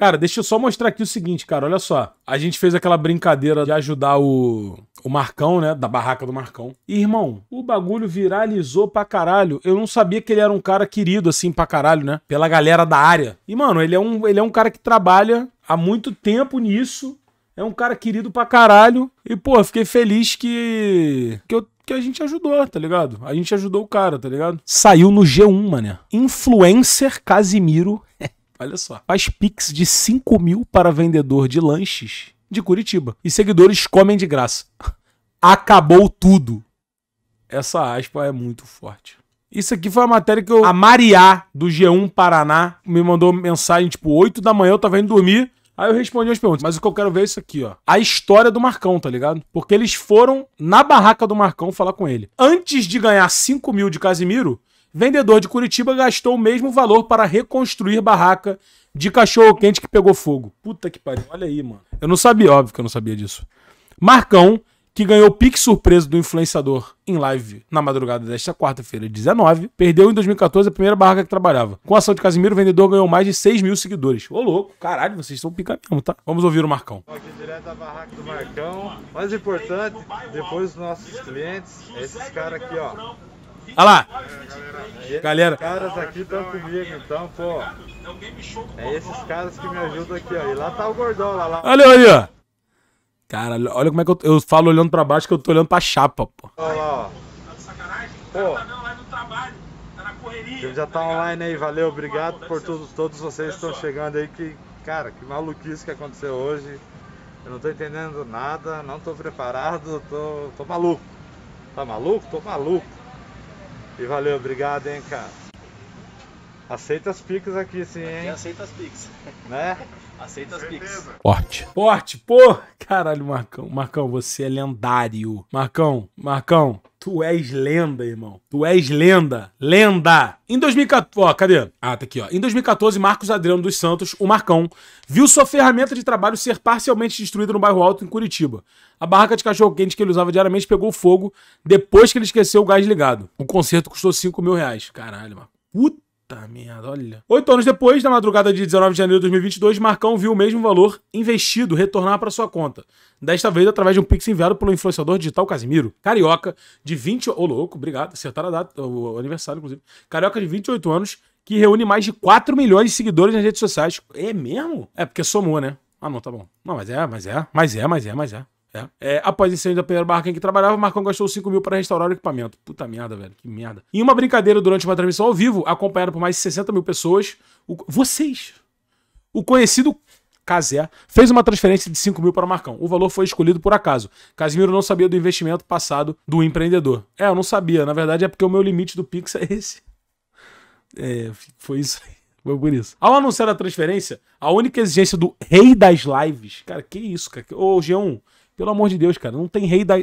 Cara, deixa eu só mostrar aqui o seguinte, cara, olha só. A gente fez aquela brincadeira de ajudar o, o Marcão, né? Da barraca do Marcão. irmão, o bagulho viralizou pra caralho. Eu não sabia que ele era um cara querido, assim, pra caralho, né? Pela galera da área. E, mano, ele é um, ele é um cara que trabalha há muito tempo nisso. É um cara querido pra caralho. E, pô, fiquei feliz que. que eu que a gente ajudou, tá ligado? A gente ajudou o cara, tá ligado? Saiu no G1, mané. Influencer Casimiro Olha só. Faz pix de 5 mil para vendedor de lanches de Curitiba. E seguidores comem de graça. Acabou tudo. Essa aspa é muito forte. Isso aqui foi uma matéria que eu. A Mariá, do G1 Paraná, me mandou mensagem, tipo, 8 da manhã, eu tava indo dormir. Aí eu respondi as perguntas. Mas o que eu quero ver é isso aqui, ó. A história do Marcão, tá ligado? Porque eles foram na barraca do Marcão falar com ele. Antes de ganhar 5 mil de Casimiro, Vendedor de Curitiba gastou o mesmo valor para reconstruir barraca de cachorro quente que pegou fogo. Puta que pariu, olha aí, mano. Eu não sabia, óbvio que eu não sabia disso. Marcão, que ganhou pique surpresa do influenciador em live na madrugada desta quarta-feira, 19, perdeu em 2014 a primeira barraca que trabalhava. Com a ação de Casimiro, o vendedor ganhou mais de 6 mil seguidores. Ô louco, caralho, vocês estão pica mesmo, tá? Vamos ouvir o Marcão. Aqui direto da barraca do Marcão. Mais importante, depois dos nossos clientes, esses caras aqui, ó. Olha lá. É, galera. Os caras aqui estão comigo, então, pô. É esses caras que me ajudam aqui, ó. E lá tá o gordão, lá, lá. Olha aí, ó. Cara, olha como é que eu, eu falo olhando pra baixo que eu tô olhando pra chapa, pô. Olha lá, ó. Tá de sacanagem? Pô. Tá lá no trabalho. Tá na correria. Já tá, tá online aí, valeu. Obrigado por todos, todos vocês que estão chegando aí. Que, cara, que maluquice que aconteceu hoje. Eu não tô entendendo nada, não tô preparado, tô, tô maluco. Tá maluco? Tô maluco. E valeu, obrigado, hein, cara. Aceita as picas aqui, sim, aqui hein? aceita as picas. Né? Aceita as picas. Porte. Porte, pô! Caralho, Marcão. Marcão, você é lendário. Marcão, Marcão, Tu és lenda, irmão. Tu és lenda. Lenda! Em 2014. Ó, cadê? Ah, tá aqui, ó. Em 2014, Marcos Adriano dos Santos, o Marcão, viu sua ferramenta de trabalho ser parcialmente destruída no bairro Alto, em Curitiba. A barraca de cachorro-quente que ele usava diariamente pegou fogo depois que ele esqueceu o gás ligado. O conserto custou 5 mil reais. Caralho, mano. Puta Puta merda, olha. Oito anos depois, na madrugada de 19 de janeiro de 2022, Marcão viu o mesmo valor investido retornar para sua conta. Desta vez através de um pix enviado pelo influenciador digital Casimiro. Carioca, de 20... Ô, oh, louco, obrigado. Acertaram a data, o aniversário, inclusive. Carioca de 28 anos, que reúne mais de 4 milhões de seguidores nas redes sociais. É mesmo? É, porque somou, né? Ah, não, tá bom. Não, mas é, mas é, mas é, mas é, mas é. É. É, após o incêndio da primeira barraca em que trabalhava, Marcão gastou 5 mil para restaurar o equipamento. Puta merda, velho, que merda. Em uma brincadeira durante uma transmissão ao vivo, acompanhada por mais de 60 mil pessoas, o... vocês, o conhecido Casé, fez uma transferência de 5 mil para Marcão. O valor foi escolhido por acaso. Casimiro não sabia do investimento passado do empreendedor. É, eu não sabia. Na verdade, é porque o meu limite do Pix é esse. É, foi isso aí. Foi por isso. Ao anunciar a transferência, a única exigência do rei das lives. Cara, que isso, cara? Ô, g pelo amor de Deus, cara. Não tem rei da.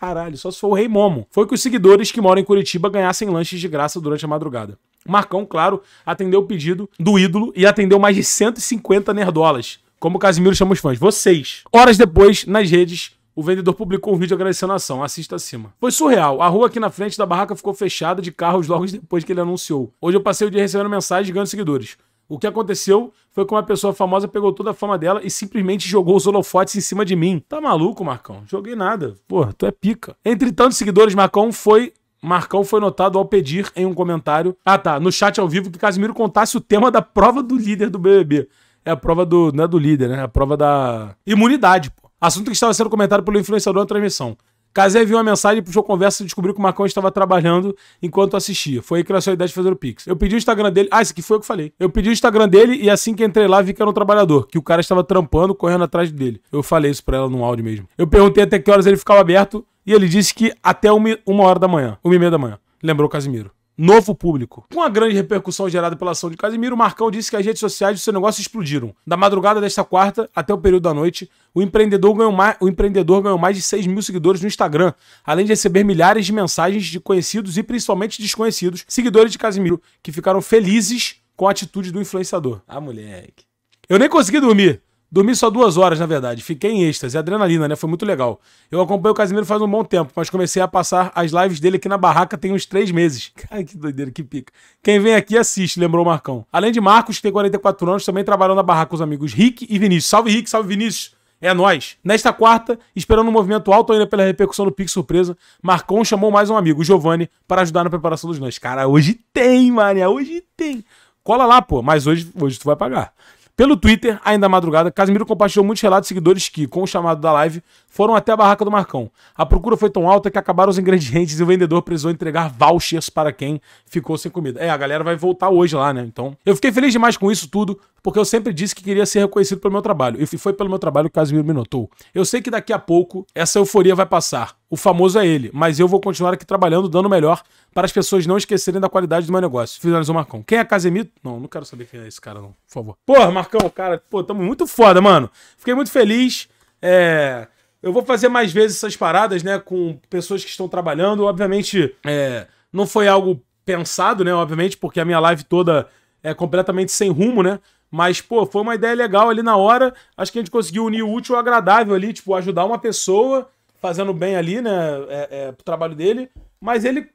Caralho, só se for o rei Momo. Foi que os seguidores que moram em Curitiba ganhassem lanches de graça durante a madrugada. Marcão, claro, atendeu o pedido do ídolo e atendeu mais de 150 nerdolas. Como o Casimiro chama os fãs, vocês. Horas depois, nas redes, o vendedor publicou um vídeo agradecendo a ação, assista acima. Foi surreal, a rua aqui na frente da barraca ficou fechada de carros logo depois que ele anunciou. Hoje eu passei o dia recebendo mensagens de grandes seguidores. O que aconteceu foi que uma pessoa famosa pegou toda a fama dela e simplesmente jogou os holofotes em cima de mim. Tá maluco, Marcão? Joguei nada. Porra, tu é pica. Entre tantos seguidores, Marcão foi Marcão foi notado ao pedir em um comentário. Ah, tá. No chat ao vivo que Casimiro contasse o tema da prova do líder do BBB. É a prova do. Não é do líder, né? É a prova da imunidade, pô. Assunto que estava sendo comentado pelo influenciador na transmissão. Casei viu uma mensagem e puxou conversa e descobriu que o Marcão estava trabalhando enquanto assistia. Foi aí que nasceu a ideia de fazer o Pix. Eu pedi o Instagram dele. Ah, esse aqui foi o que falei. Eu pedi o Instagram dele e assim que entrei lá vi que era um trabalhador, que o cara estava trampando, correndo atrás dele. Eu falei isso pra ela num áudio mesmo. Eu perguntei até que horas ele ficava aberto e ele disse que até uma, uma hora da manhã, uma e meia da manhã. Lembrou Casimiro novo público. Com a grande repercussão gerada pela ação de Casimiro, Marcão disse que as redes sociais do seu negócio explodiram. Da madrugada desta quarta até o período da noite, o empreendedor ganhou mais, o empreendedor ganhou mais de 6 mil seguidores no Instagram, além de receber milhares de mensagens de conhecidos e principalmente desconhecidos, seguidores de Casimiro, que ficaram felizes com a atitude do influenciador. Ah, moleque. Eu nem consegui dormir. Dormi só duas horas, na verdade. Fiquei em êxtase, é adrenalina, né? Foi muito legal. Eu acompanho o Casimiro faz um bom tempo, mas comecei a passar as lives dele aqui na barraca tem uns três meses. Ai, que doideira, que pica. Quem vem aqui assiste, lembrou o Marcão. Além de Marcos, que tem 44 anos, também trabalhou na barraca com os amigos Rick e Vinícius. Salve, Rick, salve, Vinícius. É nós. Nesta quarta, esperando um movimento alto ainda pela repercussão do Pix Surpresa, Marcão chamou mais um amigo, o Giovanni, para ajudar na preparação dos nós. Cara, hoje tem, mané, hoje tem. Cola lá, pô, mas hoje, hoje tu vai pagar. Pelo Twitter, ainda madrugada, Casimiro compartilhou muitos relatos de seguidores que, com o chamado da live, foram até a barraca do Marcão. A procura foi tão alta que acabaram os ingredientes e o vendedor precisou entregar vouchers para quem ficou sem comida. É, a galera vai voltar hoje lá, né? Então, eu fiquei feliz demais com isso tudo, porque eu sempre disse que queria ser reconhecido pelo meu trabalho. E foi pelo meu trabalho que o Casimiro me notou. Eu sei que daqui a pouco essa euforia vai passar o famoso é ele, mas eu vou continuar aqui trabalhando, dando melhor, para as pessoas não esquecerem da qualidade do meu negócio. Finalizou o Marcão. Quem é Casemiro? Não, não quero saber quem é esse cara, não, por favor. Porra, Marcão, cara, pô, tamo muito foda, mano. Fiquei muito feliz. É. Eu vou fazer mais vezes essas paradas, né, com pessoas que estão trabalhando. Obviamente, é, não foi algo pensado, né, obviamente, porque a minha live toda é completamente sem rumo, né? Mas, pô, foi uma ideia legal ali na hora. Acho que a gente conseguiu unir o útil ao agradável ali, tipo, ajudar uma pessoa fazendo bem ali, né? É, é, pro trabalho dele. Mas ele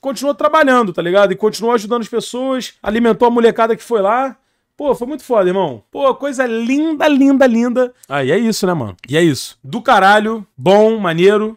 continuou trabalhando, tá ligado? E continuou ajudando as pessoas, alimentou a molecada que foi lá. Pô, foi muito foda, irmão. Pô, coisa linda, linda, linda. Aí ah, é isso, né, mano? E é isso. Do caralho, bom, maneiro.